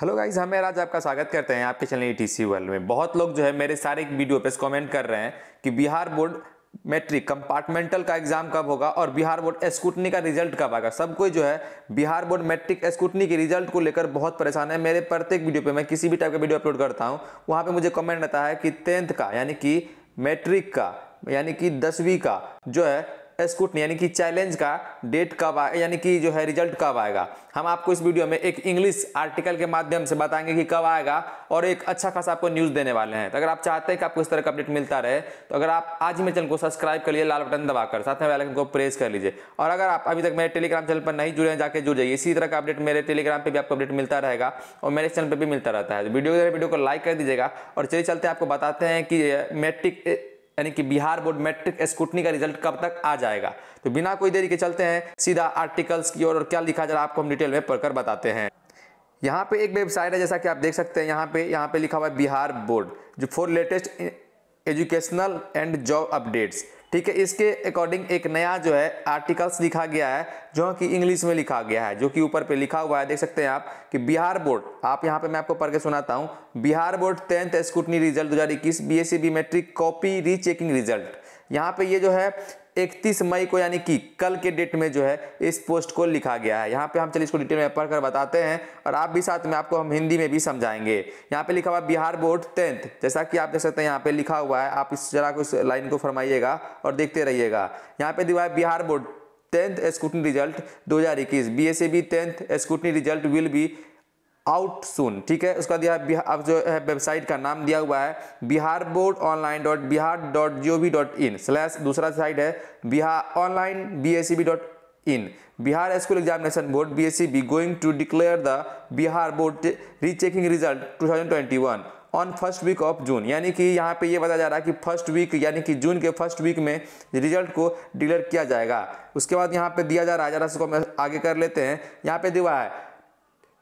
hello guys हमें आज आपका स्वागत करते हैं आपके चैनल ई टी वर्ल्ड में बहुत लोग जो है मेरे सारे एक वीडियो पे कमेंट कर रहे हैं कि बिहार बोर्ड मैट्रिक कंपार्टमेंटल का एग्जाम कब होगा और बिहार बोर्ड स्कूटनी का रिजल्ट कब आएगा सब कोई जो है बिहार बोर्ड मैट्रिक स्कूटनी के रिजल्ट को लेकर बहुत परेशान है मेरे प्रत्येक वीडियो पे मैं किसी भी टाइप का वीडियो अपलोड करता हूँ वहाँ पे मुझे कमेंट रहता है कि टेंथ का यानी कि मैट्रिक का यानी कि दसवीं का जो है स्कूटनी यानी कि चैलेंज का डेट कब आए यानी कि जो है रिजल्ट कब आएगा हम आपको इस वीडियो में एक इंग्लिश आर्टिकल के माध्यम से बताएंगे कि कब आएगा और एक अच्छा खासा आपको न्यूज़ देने वाले हैं तो अगर आप चाहते हैं कि आपको इस तरह का अपडेट मिलता रहे तो अगर आप आज ही मेरे चैनल को सब्सक्राइब कर लिए लाल बटन दबाकर साथ में बैलकन को प्रेस कर लीजिए और अगर आप अभी तक मेरे टेलीग्राम चैनल पर नहीं जुड़े हैं जाकर जुड़ जाइए इसी तरह का अपडेट मेरे टेलीग्राम पर भी आपको अपडेट मिलता रहेगा और मेरे चैनल पर भी मिलता रहता है वीडियो तो वीडियो को लाइक कर दीजिएगा और चलिए चलते आपको बताते हैं कि मेट्रिक यानी कि बिहार बोर्ड मैट्रिक स्कूटनी का रिजल्ट कब तक आ जाएगा तो बिना कोई देरी के चलते हैं सीधा आर्टिकल्स की ओर और, और क्या लिखा जा रहा है आपको हम डिटेल में पढ़कर बताते हैं यहाँ पे एक वेबसाइट है जैसा कि आप देख सकते हैं यहाँ पे यहाँ पे लिखा हुआ है बिहार बोर्ड जो for latest educational and job updates ठीक है इसके अकॉर्डिंग एक नया जो है आर्टिकल्स लिखा गया है जो कि इंग्लिश में लिखा गया है जो कि ऊपर पे लिखा हुआ है देख सकते हैं आप कि बिहार बोर्ड आप यहाँ पे मैं आपको पढ़ के सुनाता हूँ Bihar board tenth scrutiny result दो हज़ार इक्कीस B S E B matric copy rechecking result यहाँ पे ये जो है इकतीस मई को यानी कि कल के डेट में जो है इस पोस्ट को लिखा गया है यहाँ पे हम चलिए इसको डिटेल में पढ़कर बताते हैं और आप भी साथ में आपको हम हिंदी में भी समझाएंगे यहाँ पे लिखा हुआ बिहार बोर्ड टेंथ जैसा कि आप देख सकते हैं यहाँ पे लिखा हुआ है आप इस जरा को इस लाइन को फरमाइएगा और देखते रहिएगा यहाँ पे दिया है Bihar board tenth scrutiny result दो हज़ार इक्कीस B S A B tenth scrutiny result will be out soon ठीक है उसका दिया है अब जो है वेबसाइट का नाम दिया हुआ है Bihar board online dot Bihar dot G O V dot in slash दूसरा साइट है Bihar online B S E B dot in Bihar school examination board B S E B going to declare the Bihar board rechecking result two thousand twenty one on first week of June यानी कि यहाँ पे ये बताया जा रहा है कि फर्स्ट वीक यानी कि जून के फर्स्ट वीक में रिजल्ट को डिक्लेयर किया जाएगा उसके बाद यहाँ पे दिया जा रहा है जरा इसको हम आगे कर लेते हैं यहाँ पे दिया है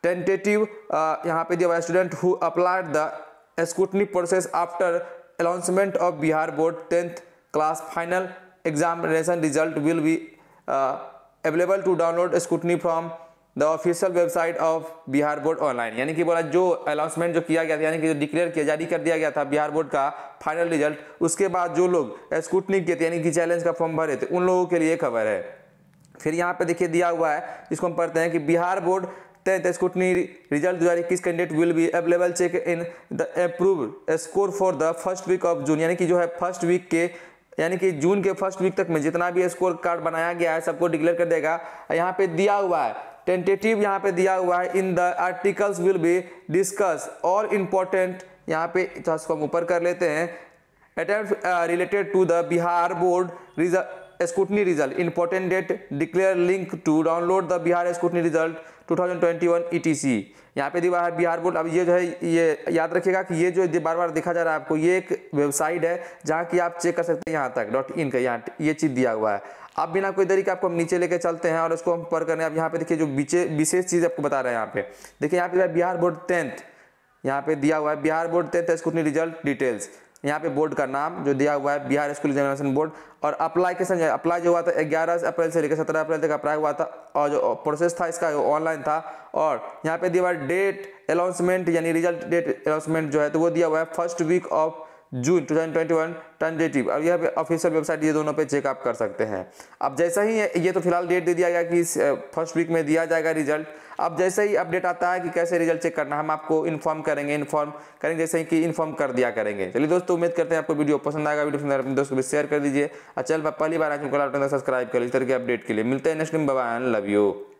टेंटेटिव uh, यहाँ पे दिया हुआ student who applied the scrutiny process after announcement of Bihar board tenth class final examination result will be available to download scrutiny from the official website of Bihar board online यानी कि बोला जो अनाउंसमेंट जो किया गया था यानी कि जो डिक्लेयर किया जारी कर दिया गया था बिहार बोर्ड का फाइनल रिजल्ट उसके बाद जो लोग स्कूटनी के थे यानी कि चैलेंज का फॉर्म भरे थे उन लोगों के लिए खबर है फिर यहाँ पे देखिए दिया हुआ है इसको हम पढ़ते हैं कि बिहार बोर्ड then रिजल्ट दो हज़ार इक्कीस candidate will be available check in the approve score for the first week of June यानी कि जो है फर्स्ट वीक के यानी कि जून के फर्स्ट वीक तक में जितना भी स्कोर कार्ड बनाया गया है सबको डिक्लेयर कर देगा यहाँ पे दिया हुआ है टेंटेटिव यहाँ पे दिया हुआ है in the articles will be discuss और इम्पोर्टेंट यहाँ पे इसको हम ऊपर कर लेते हैं attempt related to the Bihar board result scrutiny result important date declare link to download the Bihar scrutiny result 2021 etc यहाँ पे दिया है बिहार बोर्ड अब ये जो है ये याद रखिएगा कि ये जो बार बार देखा जा रहा है आपको ये एक वेबसाइट है जहाँ की आप चेक कर सकते हैं यहाँ तक डॉट इन का यहाँ ये चीज़ दिया हुआ है अब बिना कोई तरीके आपको हम नीचे लेके चलते हैं और इसको हम पर करने अब यहाँ पे देखिए जो विशेष चीज़ आपको बता रहे हैं यहाँ पे देखिए यहाँ पे बिहार बोर्ड टेंथ यहाँ पे दिया हुआ है Bihar board tenth scrutiny result details यहाँ पे बोर्ड का नाम जो दिया हुआ है बिहार स्कूल एग्जामिनेशन बोर्ड और अप्लाईकेशन अप्लाई जो हुआ था ग्यारह अप्रैल से लेकर सत्रह अप्रैल तक अप्लाई हुआ था और जो प्रोसेस था इसका ऑनलाइन था और यहाँ पे दिया हुआ डेट अनाउंसमेंट यानी रिजल्ट डेट अनाउंसमेंट जो है तो वो दिया हुआ है first week of June 2021 tentative अब यह ऑफिशियल वेबसाइट ये दोनों पे चेकअप कर सकते हैं अब जैसा ही ये तो फिलहाल डेट दे दिया गया कि फर्स्ट वीक में दिया जाएगा रिजल्ट अब जैसे ही अपडेट आता है कि कैसे रिजल्ट चेक करना हम आपको इन्फॉर्म करेंगे इन्फॉर्म करेंगे जैसे ही कि इन्फॉर्म कर दिया करेंगे चलिए दोस्तों उम्मीद करते हैं आपको वीडियो पसंद आएगा वीडियो पसंद तो अपने दोस्तों को शेयर कर दीजिए और चल पहली बार आज तो सब्सक्राइब कर लीजिए तरह के अपडेट के लिए मिलते हैं next time bye love you